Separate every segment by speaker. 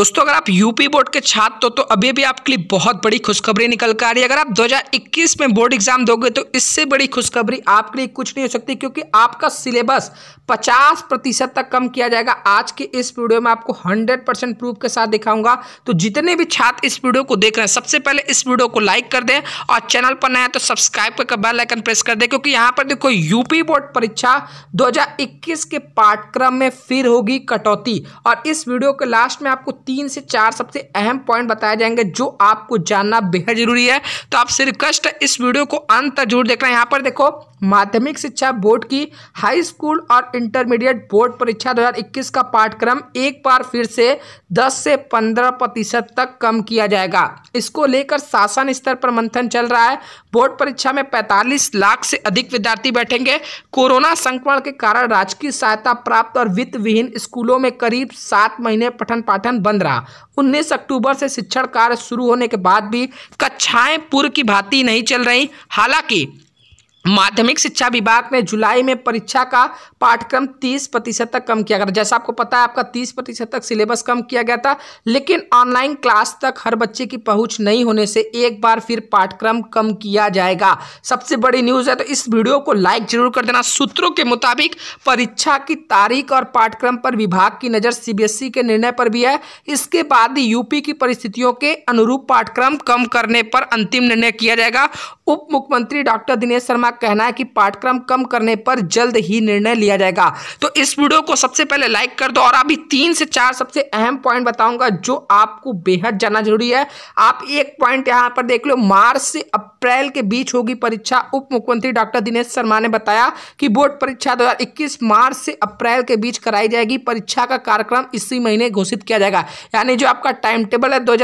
Speaker 1: दोस्तों अगर आप यूपी बोर्ड के छात्र हो तो तो अभी भी आपके लिए बहुत बड़ी खुशखबरी निकल कर आ रही है अगर आप 2021 में बोर्ड एग्जाम दोगे तो इससे बड़ी खुशखबरी आपके लिए कुछ नहीं हो सकती क्योंकि आपका सिलेबस 50 प्रतिशत तक कम किया जाएगा आज के इस वीडियो में आपको 100 परसेंट प्रूफ के साथ दिखाऊंगा तो जितने भी छात्र इस वीडियो को देख रहे हैं सबसे पहले इस वीडियो को लाइक कर दें और चैनल पर नया तो सब्सक्राइब करके बेल आइकन प्रेस कर दें क्योंकि यहाँ पर देखो यूपी बोर्ड परीक्षा दो के पाठ्यक्रम में फिर होगी कटौती और इस वीडियो के लास्ट में आपको तीन से चार सबसे अहम पॉइंट बताए जाएंगे जो आपको जानना बेहद जरूरी है तो आपसे रिक्वेस्ट है इस वीडियो को अंत तक जरूर देखना यहाँ पर देखो माध्यमिक शिक्षा बोर्ड की हाई स्कूल और इंटरमीडिएट बोर्ड परीक्षा 2021 का पाठ्यक्रम एक बार फिर से 10 से 15 प्रतिशत तक कम किया जाएगा इसको लेकर शासन स्तर पर मंथन चल रहा है बोर्ड परीक्षा में 45 लाख से अधिक विद्यार्थी बैठेंगे कोरोना संक्रमण के कारण राजकीय सहायता प्राप्त और वित्त विहीन स्कूलों में करीब सात महीने पठन पाठन बंद रहा उन्नीस अक्टूबर से शिक्षण कार्य शुरू होने के बाद भी कक्षाएं पूर्व की भांति नहीं चल रही हालांकि माध्यमिक शिक्षा विभाग ने जुलाई में परीक्षा का पाठ्यक्रम 30 प्रतिशत तक कम किया गया जैसा आपको पता है आपका 30 प्रतिशत तक सिलेबस कम किया गया था लेकिन ऑनलाइन क्लास तक हर बच्चे की पहुंच नहीं होने से एक बार फिर पाठ्यक्रम कम किया जाएगा सबसे बड़ी न्यूज़ है तो इस वीडियो को लाइक जरूर कर देना सूत्रों के मुताबिक परीक्षा की तारीख और पाठ्यक्रम पर विभाग की नज़र सी के निर्णय पर भी है इसके बाद यूपी की परिस्थितियों के अनुरूप पाठ्यक्रम कम करने पर अंतिम निर्णय किया जाएगा उप मुख्यमंत्री डॉक्टर दिनेश शर्मा का कहना है कि पाठ्यक्रम कम करने पर जल्द ही निर्णय लिया जाएगा तो इस वीडियो को सबसे पहले लाइक कर दो और अभी तीन से चार सबसे अहम पॉइंट बताऊंगा जो आपको बेहद जानना जरूरी है आप एक पॉइंट यहां पर देख लो मार्च से अप्रैल के बीच होगी परीक्षा उप मुख्यमंत्री डॉक्टर दिनेश शर्मा ने बताया कि बोर्ड परीक्षा दो मार्च से अप्रैल के बीच कराई जाएगी परीक्षा का कार्यक्रम इसी महीने घोषित किया जाएगा यानी जो आपका टाइम टेबल है दो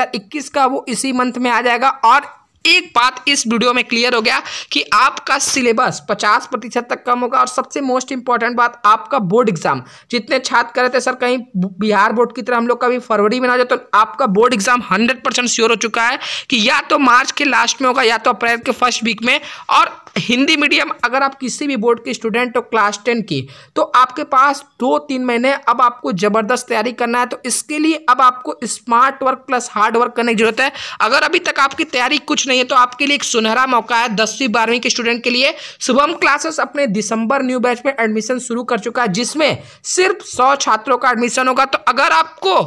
Speaker 1: का वो इसी मंथ में आ जाएगा और एक बात इस वीडियो में क्लियर हो गया कि आपका सिलेबस 50 प्रतिशत तक कम होगा और सबसे मोस्ट इंपॉर्टेंट बात आपका बोर्ड एग्जाम जितने छात्र करे थे सर कहीं बिहार बोर्ड की तरह हम लोग कभी फरवरी में ना जाए तो आपका board exam hundred percent sure हो चुका है कि या तो मार्च के लास्ट में होगा या तो अप्रैल के फर्स्ट वीक में और हिंदी मीडियम अगर आप किसी भी बोर्ड के स्टूडेंट हो क्लास टेन की तो आपके पास दो तीन महीने अब आपको ज़बरदस्त तैयारी करना है तो इसके लिए अब आपको smart work plus hard work करने की जरूरत है अगर अभी तक आपकी तैयारी कुछ नहीं है तो आपके लिए एक सुनहरा मौका है दसवीं बारहवीं के स्टूडेंट के लिए शुभम क्लासेस अपने दिसंबर न्यू बैच में एडमिशन शुरू कर चुका है जिसमें सिर्फ सौ छात्रों का एडमिशन होगा तो अगर आपको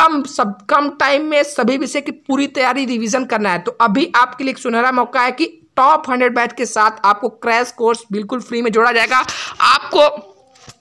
Speaker 1: कम सब कम टाइम में सभी विषय की पूरी तैयारी रिवीजन करना है तो अभी आपके लिए एक सुनहरा मौका है कि टॉप हंड्रेड बैच के साथ आपको क्रैश कोर्स बिल्कुल फ्री में जोड़ा जाएगा आपको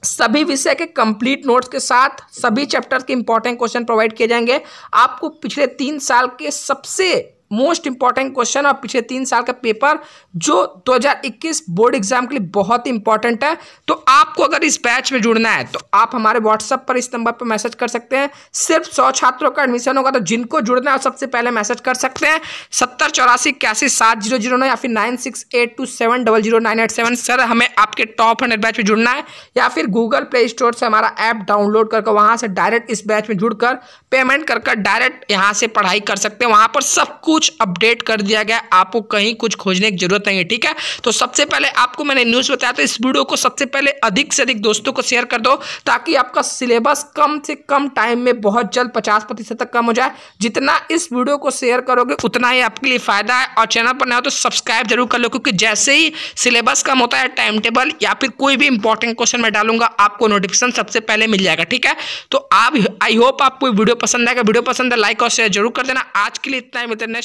Speaker 1: सभी विषय के कंप्लीट नोट्स के साथ सभी चैप्टर के इंपॉर्टेंट क्वेश्चन प्रोवाइड किए जाएंगे आपको पिछले तीन साल के सबसे मोस्ट इंपॉर्टेंट क्वेश्चन और पिछले तीन साल का पेपर जो 2021 बोर्ड एग्जाम के लिए बहुत ही इंपॉर्टेंट है तो आपको अगर इस बैच में जुड़ना है तो आप हमारे व्हाट्सएप पर इस नंबर पर मैसेज कर सकते हैं सिर्फ सौ छात्रों का एडमिशन होगा तो जिनको जुड़ना है सबसे पहले मैसेज कर सकते हैं सत्तर चौरासी इक्यासी सात जीरो जीरो नौ या फिर nine six eight two seven double zero nine eight seven sir हमें आपके टॉप हंड्रेड बैच में जुड़ना है या फिर गूगल प्ले स्टोर से हमारा ऐप डाउनलोड करके वहां से डायरेक्ट इस बैच में जुड़कर पेमेंट कर डायरेक्ट यहां से पढ़ाई कर सकते हैं वहां पर सब कुछ कुछ अपडेट कर दिया गया आपको कहीं कुछ खोजने की जरूरत नहीं है ठीक है तो सबसे पहले आपको मैंने न्यूज़ बताया तो इस वीडियो को सबसे पहले अधिक से अधिक दोस्तों को शेयर कर दो ताकि आपका सिलेबस कम से कम टाइम में बहुत जल्द पचास प्रतिशत तक कम हो जाए जितना इस वीडियो को शेयर करोगे उतना ही आपके लिए फायदा है और चैनल पर ना हो तो सब्सक्राइब जरूर कर लो क्योंकि जैसे ही सिलेबस कम होता है टाइम टेबल या फिर कोई भी इंपॉर्टेंट क्वेश्चन मैं डालूंगा आपको नोटिफिकेशन सबसे पहले मिल जाएगा ठीक है तो आप आई होप आपको वीडियो पसंद आएगा वीडियो पसंद है लाइक और शेयर जरूर कर देना आज के लिए इतना ही मिलते नेक्स्ट